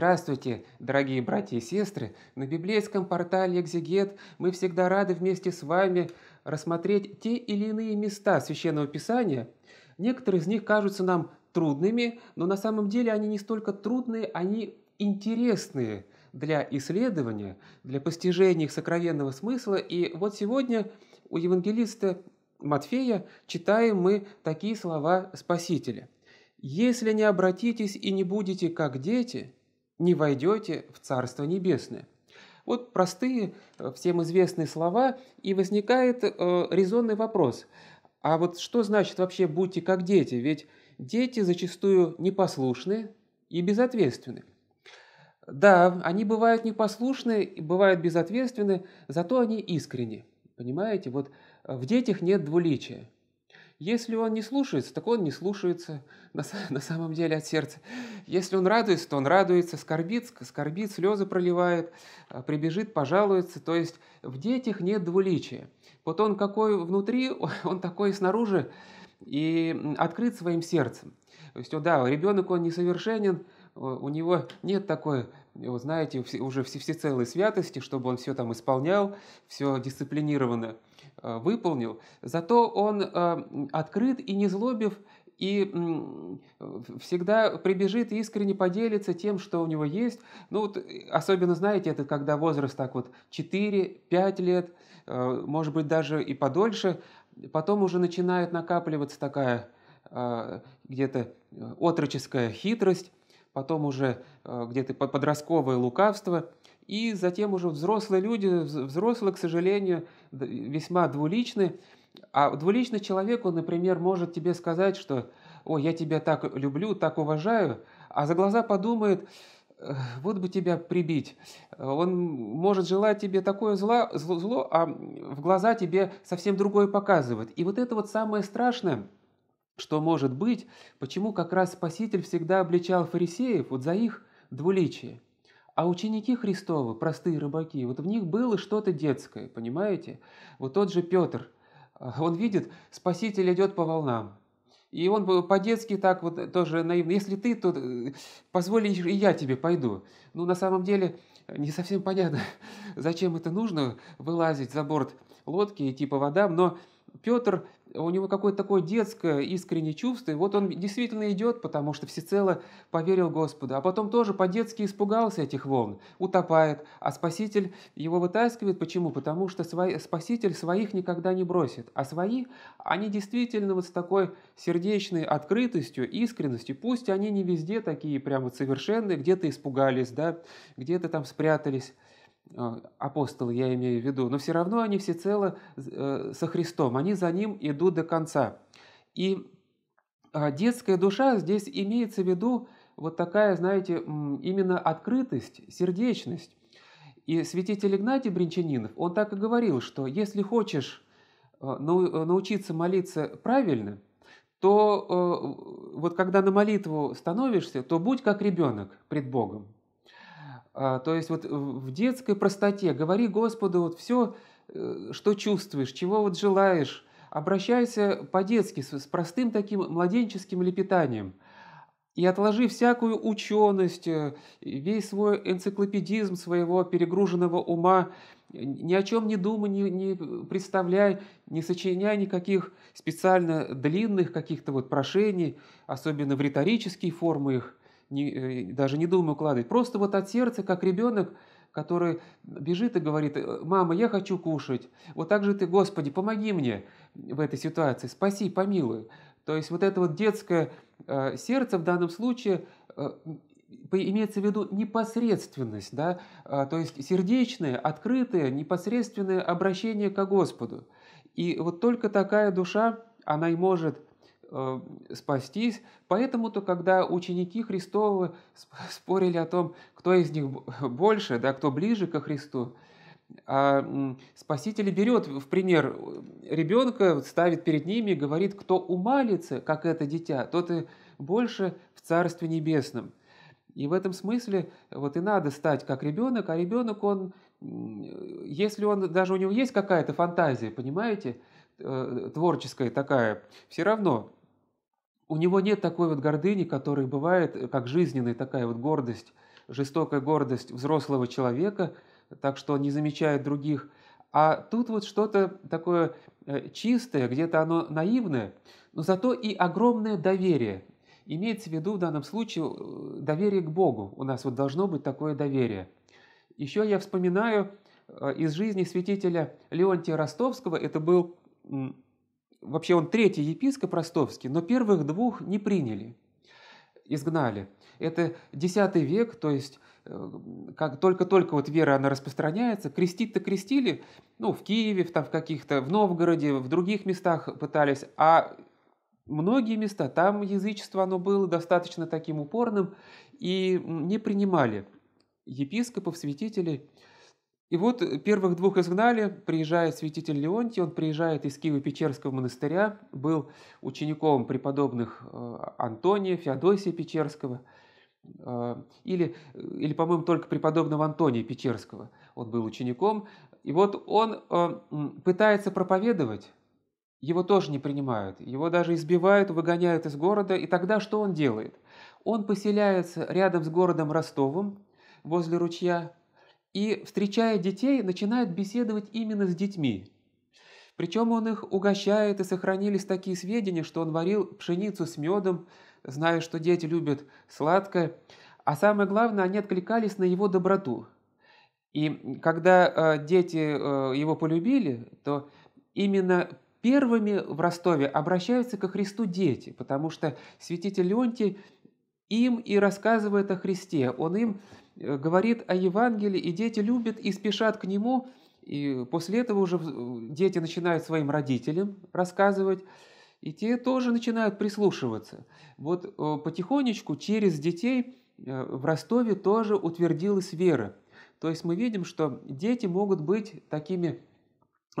Здравствуйте, дорогие братья и сестры! На библейском портале «Экзегет» мы всегда рады вместе с вами рассмотреть те или иные места Священного Писания. Некоторые из них кажутся нам трудными, но на самом деле они не столько трудные, они интересные для исследования, для постижения их сокровенного смысла. И вот сегодня у евангелиста Матфея читаем мы такие слова Спасителя. «Если не обратитесь и не будете как дети, не войдете в Царство Небесное. Вот простые, э, всем известные слова, и возникает э, резонный вопрос. А вот что значит вообще «будьте как дети»? Ведь дети зачастую непослушны и безответственны. Да, они бывают непослушны, и бывают безответственны, зато они искренни. Понимаете, вот в детях нет двуличия. Если он не слушается, так он не слушается на, на самом деле от сердца. Если он радуется, то он радуется, скорбит, скорбит, слезы проливает, а, прибежит, пожалуется. То есть в детях нет двуличия. Вот он какой внутри, он такой снаружи и открыт своим сердцем. То есть, да, ребенок, он несовершенен, у него нет такой, вот знаете, уже всецелой святости, чтобы он все там исполнял, все дисциплинированно. Э, выполнил, зато он э, открыт и не злобив, и всегда прибежит и искренне поделится тем, что у него есть. Ну вот, э, особенно, знаете, это когда возраст так вот 4-5 лет, может быть, даже и подольше, потом уже начинает накапливаться такая где-то отроческая хитрость, потом уже где-то подростковое лукавство – и затем уже взрослые люди, взрослые, к сожалению, весьма двуличны. А двуличный человек, он, например, может тебе сказать, что «Ой, я тебя так люблю, так уважаю», а за глаза подумает «Вот бы тебя прибить». Он может желать тебе такое зло, зло, зло а в глаза тебе совсем другое показывает. И вот это вот самое страшное – что может быть, почему как раз Спаситель всегда обличал фарисеев вот за их двуличие – а ученики Христовы, простые рыбаки, вот в них было что-то детское, понимаете? Вот тот же Петр, э, он видит, Спаситель идет по волнам. И он по-детски так вот тоже наивно. Если ты, то э, позволь, и я тебе пойду. Ну, на самом деле, э, не совсем понятно, зачем это нужно, вылазить за борт лодки, идти типа по водам, но Петр, у него какое-то такое детское искреннее чувство, и вот он действительно идет, потому что всецело поверил Господу, а потом тоже по-детски испугался этих волн, утопает, а Спаситель его вытаскивает. Почему? Потому что свой, Спаситель своих никогда не бросит, а свои, они действительно вот с такой сердечной открытостью, искренностью, пусть они не везде такие прямо совершенные, где-то испугались, да, где-то там спрятались, а, апостолы, я имею в виду, но все равно они все целы э, со Христом, они за Ним идут до конца. И а, детская душа здесь имеется в виду вот такая, знаете, именно открытость, сердечность. И святитель Игнатий Бринчанинов, он так и говорил, что если хочешь э, э, научиться молиться правильно, то вот когда на молитву становишься, то будь как ребенок пред Богом. А, то есть вот в детской простоте говори Господу вот все, э, что чувствуешь, чего вот желаешь, обращайся по-детски, с простым таким младенческим лепетанием. И отложи всякую ученость, э, весь свой энциклопедизм своего перегруженного ума, ни о чем не думай, не, не представляй, не сочиняй никаких специально длинных каких-то вот прошений, особенно в риторические формы их, не, э, даже не думаю укладывать. Просто вот от сердца, как ребенок, который бежит и говорит, «Э, мама, я хочу кушать. Вот так же ты, Господи, помоги мне в этой ситуации, спаси, помилуй. То есть вот это вот детское э, сердце в данном случае имеется в виду непосредственность, да, то есть сердечное, открытое, непосредственное обращение к Господу. И вот только такая душа, она и может Э, спастись. Поэтому-то, когда ученики Христовы спорили о том, кто из них больше, да, кто ближе ко Христу, а Спаситель берет в пример э, ребенка, ставит перед ними говорит, кто умалится, как это дитя, тот и больше в Царстве Небесном. И в этом смысле вот и надо стать как ребенок, а ребенок, он, если он, даже у него есть какая-то фантазия, понимаете, э, творческая такая, все равно у него нет такой вот гордыни, которая бывает, э, как жизненная такая вот гордость, жестокая гордость взрослого человека, так что он не замечает других. А тут вот что-то такое э, чистое, где-то оно наивное, но зато и огромное доверие. Имеется в виду в данном случае э, доверие к Богу. У нас вот должно быть такое доверие. Еще я вспоминаю из жизни святителя Леонтия Ростовского, это был вообще он третий епископ ростовский, но первых двух не приняли, изгнали. Это X век, то есть э, как только-только вот вера она распространяется, крестить-то крестили, ну, в Киеве, в, там, в каких-то, в Новгороде, в других местах пытались, а многие места, там язычество, оно было достаточно таким упорным, и не принимали епископов, святителей, и вот э, первых двух изгнали, приезжает святитель Леонтий, он приезжает из Киево-Печерского монастыря, был учеником преподобных э, Антония, Феодосия Печерского, э, или, или по-моему, только преподобного Антония Печерского он был учеником. И вот он пытается проповедовать, его тоже не принимают, его даже избивают, выгоняют из города, и тогда что он делает? Он поселяется рядом с городом Ростовым, возле ручья, и, встречая детей, начинает беседовать именно с детьми. Причем он их угощает, и сохранились такие сведения, что он варил пшеницу с медом, зная, что дети любят сладкое. А самое главное, они откликались на его доброту. И когда э, дети э, его полюбили, то именно первыми в Ростове обращаются ко Христу дети, потому что святитель Леонтий им и рассказывает о Христе. Он им Э, говорит о Евангелии, и дети любят и спешат к нему, и после этого уже э, дети начинают своим родителям рассказывать, и те тоже начинают прислушиваться. Вот э, потихонечку через детей в Ростове тоже утвердилась вера. То есть мы видим, что дети могут быть такими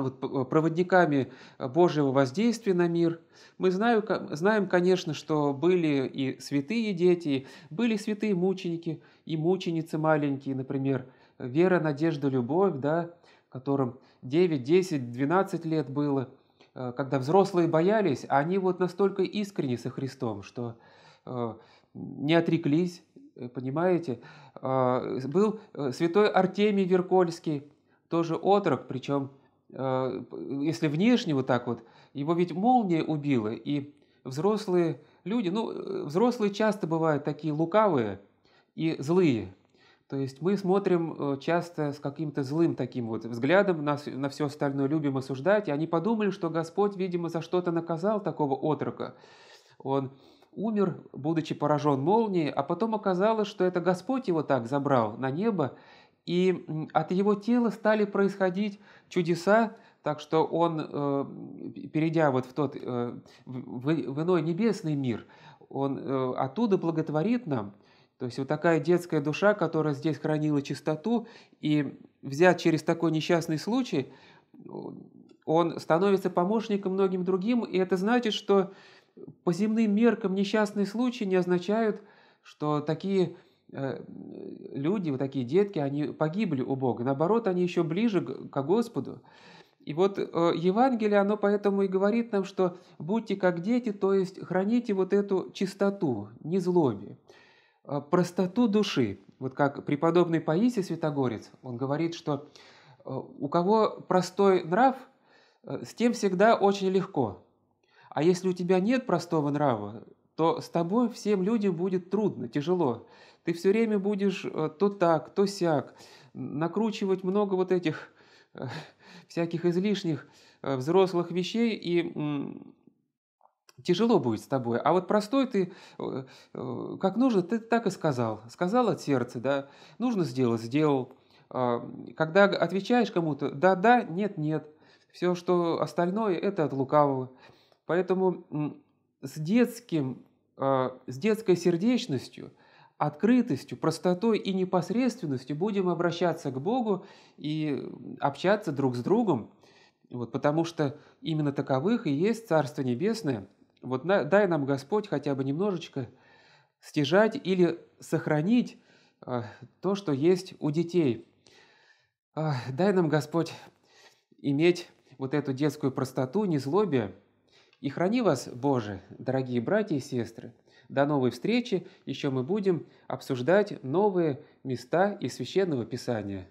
Э, вот, э, проводниками э, Божьего воздействия на мир. Мы знаю, знаем, конечно, что были и святые дети, были святые мученики и мученицы маленькие, например, вера, надежда, любовь, да, которым 9, 10, 12 лет было, когда взрослые боялись, а они вот настолько искренне со Христом, что не отреклись, понимаете. Был святой Артемий Веркольский, тоже отрок, причем Э, если внешне вот так вот, его ведь молния убила, и взрослые люди, ну, э, взрослые часто бывают такие лукавые и злые. То есть мы смотрим э, часто с каким-то злым таким вот взглядом на, на все остальное, любим осуждать, и они подумали, что Господь, видимо, за что-то наказал такого отрока. Он умер, будучи поражен молнией, а потом оказалось, что это Господь его так забрал на небо, и от его тела стали происходить чудеса, так что он, э, перейдя вот в тот, э, в иной небесный мир, он э, оттуда благотворит нам. То есть вот такая детская душа, которая здесь хранила чистоту, и взят через такой несчастный случай, он становится помощником многим другим, и это значит, что по земным меркам несчастные случаи не означают, что такие Э, люди, вот такие детки, они погибли у Бога. Наоборот, они еще ближе к Господу. И вот э, Евангелие, оно поэтому и говорит нам, что будьте как дети, то есть храните вот эту чистоту, незлобие, а простоту души. Вот как преподобный Паисий Святогорец, он говорит, что э, у кого простой нрав, с тем всегда очень легко. А если у тебя нет простого нрава, то с тобой всем людям будет трудно, тяжело. Ты все время будешь э, то так, то сяк, накручивать много вот этих э, всяких излишних э, взрослых вещей, и тяжело будет с тобой. А вот простой ты, как нужно, ты так и сказал. Сказал от сердца, да, нужно сделать, сделал. А, когда отвечаешь кому-то, да-да, нет-нет, все, что остальное, это от лукавого. Поэтому с, детским, а, с детской сердечностью, открытостью, простотой и непосредственностью будем обращаться к Богу и общаться друг с другом, вот, потому что именно таковых и есть Царство Небесное. Вот дай нам Господь хотя бы немножечко стяжать или сохранить а, то, что есть у детей. А, дай нам Господь иметь вот эту детскую простоту, незлобие – и храни вас, Боже, дорогие братья и сестры. До новой встречи. Еще мы будем обсуждать новые места из Священного Писания.